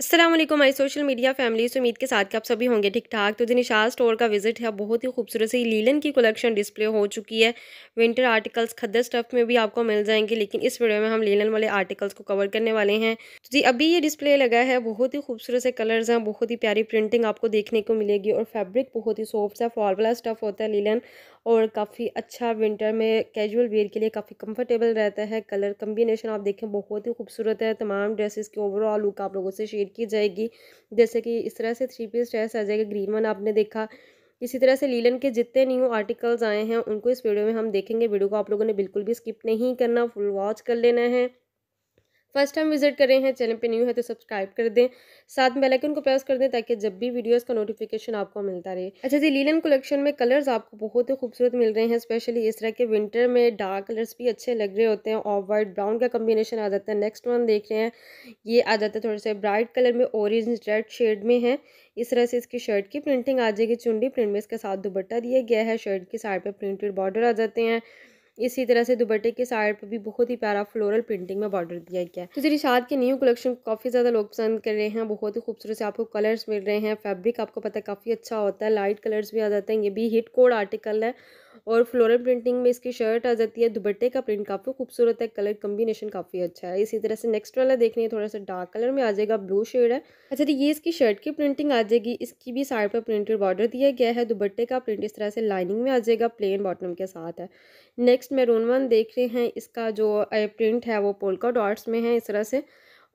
असलम आई social media family उम्मीद के साथ कि आप सभी होंगे ठीक ठाक तो निशा स्टोर का विजिट है बहुत ही खूबसूरत सी लीलन की कलेक्शन डिस्प्ले हो चुकी है विंटर आर्टिकल्स खद्दर स्टफ़ में भी आपको मिल जाएंगे लेकिन इस वीडियो में हम लीलन वाले आर्टिकल्स को कवर करने वाले हैं तो जी अभी ये डिस्प्ले लगा है बहुत ही खूबसूरत से कलर्स हैं बहुत ही प्यारी प्रिंटिंग आपको देखने को मिलेगी और फैब्रिक बहुत ही सॉफ्ट है फॉल वाला स्टफ़ होता है लीलन और काफ़ी अच्छा विंटर में कैजुअल वेयर के लिए काफ़ी कंफर्टेबल रहता है कलर कम्बिनेशन आप देखें बहुत ही खूबसूरत है तमाम ड्रेसेस के ओवरऑल लुक आप लोगों से शेयर की जाएगी जैसे कि इस तरह से थ्री पीस ड्रेस आ जाएगा ग्रीन वन आपने देखा इसी तरह से लीलन के जितने न्यू आर्टिकल्स आए हैं उनको इस वीडियो में हम देखेंगे वीडियो को आप लोगों ने बिल्कुल भी स्किप नहीं करना फुल वॉच कर लेना है फर्स्ट टाइम विजिट कर रहे हैं चैनल पे न्यू है तो सब्सक्राइब कर दें साथ में बेल आइकन को प्रेस कर दें ताकि जब भी वीडियोस का नोटिफिकेशन आपको मिलता रहे अच्छा जी लीलन कलेक्शन में कलर्स आपको बहुत ही खूबसूरत मिल रहे हैं स्पेशली इस तरह के विंटर में डार्क कलर्स भी अच्छे लग रहे होते हैं ऑफ वाइट ब्राउन का कम्बिनेशन आ जाता है नेक्स्ट वन देख रहे हैं ये आ जाता है थोड़े से ब्राइट कलर में ऑरेंज रेड शेड में है इस तरह से इसकी शर्ट की प्रिंटिंग आ जाएगी चुंडी प्रिंट में इसके साथ दुपट्टा दिया गया है शर्ट की साइड पर प्रिंटेड बॉर्डर आ जाते हैं इसी तरह से दुपट्टे के साइड पर भी बहुत ही प्यारा फ्लोरल प्रिंटिंग में बॉर्डर दिया गया है तो जी रिशाद के न्यू कलेक्शन काफ़ी ज़्यादा लोग पसंद कर रहे हैं बहुत ही खूबसूरत से आपको कलर्स मिल रहे हैं फैब्रिक आपको पता है काफ़ी अच्छा होता है लाइट कलर्स भी आ जाते हैं ये भी हिट कोड आर्टिकल है और फ्लोरल प्रिंटिंग में इसकी शर्ट आ जाती है दुबट्टे का प्रिंट काफ़ी खूबसूरत है कलर कम्बिनेशन काफ़ी अच्छा है इसी तरह से नेक्स्ट वाला देखने थोड़ा सा डार्क कलर में आ जाएगा ब्लू शेड है अच्छा तो ये इसकी शर्ट की प्रिंटिंग आ जाएगी इसकी भी साइड पर प्रिंटेड बॉर्डर दिया गया है दुबट्टे का प्रिंट इस तरह से लाइनिंग में आ जाएगा प्लेन बॉटम के साथ है नेक्स्ट मेरून वन देख रहे हैं इसका जो प्रिंट है वो पोलका डॉट्स में है इस तरह से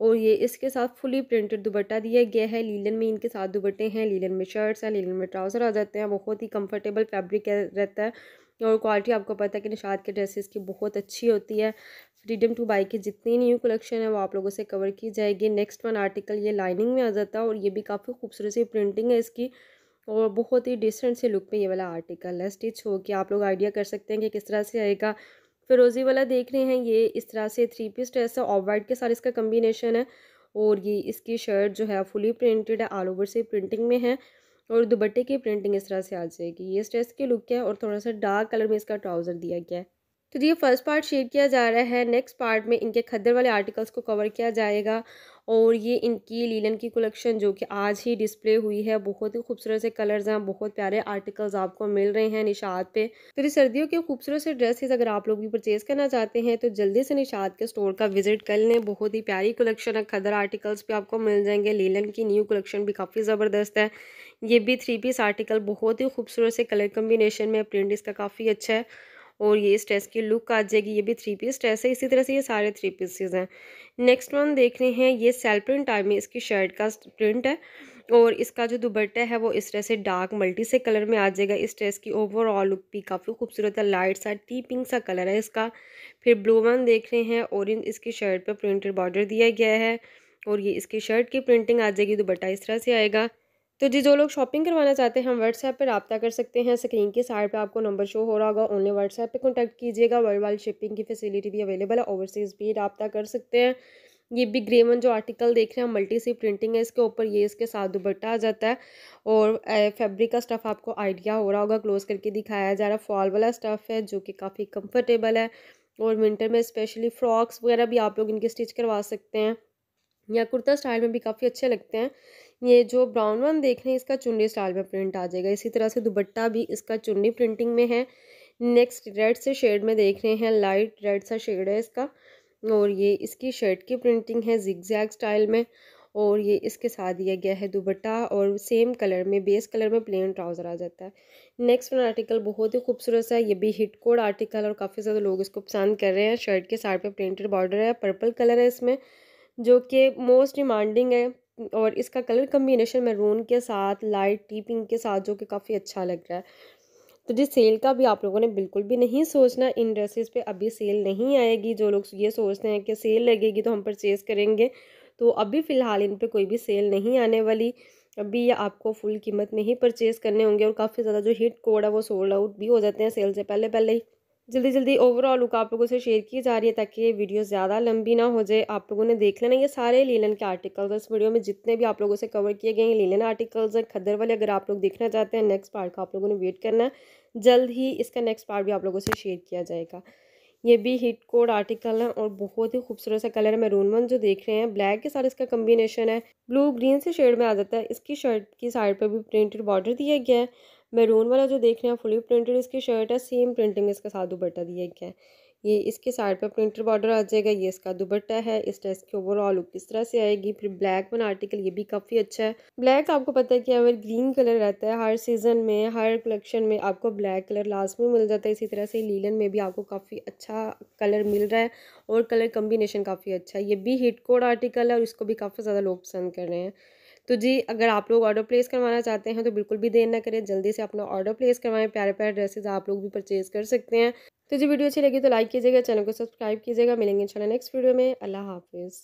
और ये इसके साथ फुली प्रिंटेड दुबट्टा दिया गया है लीलन में इनके साथ दुबट्टे हैं लीलन में शर्ट्स हैं लीलन में ट्राउज़र आ जाते हैं बहुत ही कंफर्टेबल फैब्रिक रहता है और क्वालिटी आपको पता है कि निशाद के ड्रेसेस की बहुत अच्छी होती है फ्रीडम टू बाई की जितनी न्यू कलेक्शन है वो आप लोगों से कवर की जाएगी नेक्स्ट वन आर्टिकल ये लाइनिंग में आ जाता है और ये भी काफ़ी खूबसूरत सी प्रिंटिंग है इसकी और बहुत ही डिसेंट से लुक में ये वाला आर्टिकल है स्टिच हो के आप लोग आइडिया कर सकते हैं कि किस तरह से आएगा फिरोज़ी वाला देख रहे हैं ये इस तरह से थ्री पीस ड्रेस है ऑफ वाइट के साथ इसका कम्बिनेशन है और ये इसकी शर्ट जो है फुली प्रिंटेड है ऑल ओवर से प्रिंटिंग में है और दुपट्टे की प्रिंटिंग इस तरह से आ जाएगी ये स्ट्रेस के की लुक है और थोड़ा सा डार्क कलर में इसका ट्राउज़र दिया गया है तो ये फर्स्ट पार्ट शेयर किया जा रहा है नेक्स्ट पार्ट में इनके खद्दर वाले आर्टिकल्स को कवर किया जाएगा और ये इनकी लीलन की कलेक्शन जो कि आज ही डिस्प्ले हुई है बहुत ही खूबसूरत से कलर्स हैं बहुत प्यारे आर्टिकल्स आपको मिल रहे हैं निशात पे तो ये सर्दियों के खूबसूरत से ड्रेसेस अगर आप लोग भी परचेज़ करना चाहते हैं तो जल्दी से निशात के स्टोर का विजिट कर लें बहुत ही प्यारी कलेक्शन है खदर आर्टिकल्स भी आपको मिल जाएंगे लीलन की न्यू कलेक्शन भी काफ़ी ज़बरदस्त है ये भी थ्री पीस आर्टिकल बहुत ही खूबसूरत से कलर कम्बिनेशन में प्रिंट इसका काफ़ी अच्छा है और ये इस ड्रेस की लुक आ जाएगी ये भी थ्री पीस ड्रेस है इसी तरह से ये सारे थ्री पीसेज हैं नेक्स्ट वन देख रहे हैं ये सेल प्रिंट टाइम में इसकी शर्ट का प्रिंट है और इसका जो दुबट्टा है वो इस तरह से डार्क मल्टी से कलर में आ जाएगा इस ड्रेस की ओवरऑल लुक भी काफ़ी खूबसूरत है लाइट सा टी पिंक सा कलर है इसका फिर ब्लू वन देख रहे हैं ऑरेंज इसकी शर्ट पर प्रिंटेड बॉर्डर दिया गया है और ये इसकी शर्ट की प्रिंटिंग आ जाएगी दुबट्टा इस तरह से आएगा तो जी जो लोग शॉपिंग करवाना चाहते हैं हम व्हाट्सएप पर रबता कर सकते हैं स्क्रीन के साइड पे आपको नंबर शो हो रहा होगा ओनली व्हाट्सएप पे कॉन्टैक्ट कीजिएगा वर्ल्ड वाइड शिपिंग की फैसिलिटी भी अवेलेबल है ओवरसीज़ भी रबता कर सकते हैं ये भी ग्रे वन जो आर्टिकल देख रहे हैं मल्टी सी प्रिंटिंग है इसके ऊपर ये इसके साथ दुबट्टा आ जाता है और फैब्रिक का स्टफ़ आपको आइडिया हो रहा होगा क्लोज करके दिखाया जा रहा है फॉल वाला स्टफ़ है जो कि काफ़ी कंफर्टेबल है और विंटर में स्पेशली फ्रॉक्स वगैरह भी आप लोग इनके स्टिच करवा सकते हैं या कुर्ता स्टाइल में भी काफ़ी अच्छे लगते हैं ये जो ब्राउन वन देख रहे हैं इसका चुन्नी स्टाइल में प्रिंट आ जाएगा इसी तरह से दुबट्टा भी इसका चुन्नी प्रिंटिंग में है नेक्स्ट रेड से शेड में देख रहे हैं लाइट रेड सा शेड है इसका और ये इसकी शर्ट की प्रिंटिंग है जिगजैग स्टाइल में और ये इसके साथ दिया गया है दुबट्टा और सेम कलर में बेस कलर में प्लेन ट्राउज़र आ जाता है नेक्स्ट वन आर्टिकल बहुत ही खूबसूरत है ये भी हिट कोड आर्टिकल और काफ़ी ज़्यादा लोग इसको पसंद कर रहे हैं शर्ट के साइड पे प्रिंटेड बॉर्डर है पर्पल कलर है इसमें जो कि मोस्ट डिमांडिंग है और इसका कलर कम्बिनेशन मैरून के साथ लाइट टी पिंक के साथ जो कि काफ़ी अच्छा लग रहा है तो जिस सेल का भी आप लोगों ने बिल्कुल भी नहीं सोचना इन ड्रेसेस पे अभी सेल नहीं आएगी जो लोग ये सोचते हैं कि सेल लगेगी तो हम परचेज़ करेंगे तो अभी फ़िलहाल इन पे कोई भी सेल नहीं आने वाली अभी ये आपको फुल कीमत में ही परचेज़ करने होंगे और काफ़ी ज़्यादा जो हिट कोड है वो सोल्ड आउट भी हो जाते हैं सेल से पहले पहले ही जल्दी जल्दी ओवरऑल लुक आप लोगों से शेयर की जा रही है ताकि ये वीडियो ज़्यादा लंबी ना हो जाए आप लोगों ने देख लेना ये सारे लीलन के आर्टिकल्स इस वीडियो में जितने भी आप लोगों से कवर किए गए हैं लीलन आर्टिकल्स हैं खदर वाले अगर आप लोग देखना चाहते हैं नेक्स्ट पार्ट का आप लोगों ने वेट करना है जल्द ही इसका नेक्स्ट पार्ट भी आप लोगों से शेयर किया जाएगा ये भी हिट कोड आर्टिकल है और बहुत ही खूबसूरत सा कलर है मैरून वन जो देख रहे हैं ब्लैक के साथ इसका कम्बिनेशन है ब्लू ग्रीन से शेड में आ जाता है इसकी शर्ट की साइड पर भी प्रिंटेड बॉर्डर दिया गया है मैरून वाला जो देख रहे हैं फुली प्रिंटेड इसकी शर्ट है सेम प्रिंटिंग इसके साथ दुपट्टा दिया गया है ये इसके साइड पर प्रिंटेड बॉर्डर आ जाएगा ये इसका दुपट्टा है इस ड्रेस की ओवरऑल लुक किस तरह से आएगी फिर ब्लैक वन आर्टिकल ये भी काफ़ी अच्छा है ब्लैक आपको पता है कि अगर ग्रीन कलर रहता है हर सीजन में हर कलेक्शन में आपको ब्लैक कलर लास्ट में मिल जाता है इसी तरह से लीलन में भी आपको काफ़ी अच्छा कलर मिल रहा है और कलर कम्बिनेशन काफ़ी अच्छा है ये भी हिट कोड आर्टिकल है और इसको भी काफ़ी ज़्यादा लोग पसंद कर रहे हैं तो जी अगर आप लोग ऑर्डर प्लेस करवाना चाहते हैं तो बिल्कुल भी देर ना करें जल्दी से अपना ऑर्डर प्लेस करवाएं प्यारे प्यारे ड्रेसेस आप लोग भी परचेज़ कर सकते हैं तो जी वीडियो अच्छी लगी तो लाइक कीजिएगा चैनल को सब्सक्राइब कीजिएगा मिलेंगे इंशाल्लाह नेक्स्ट वीडियो में अल्लाह हाफिज़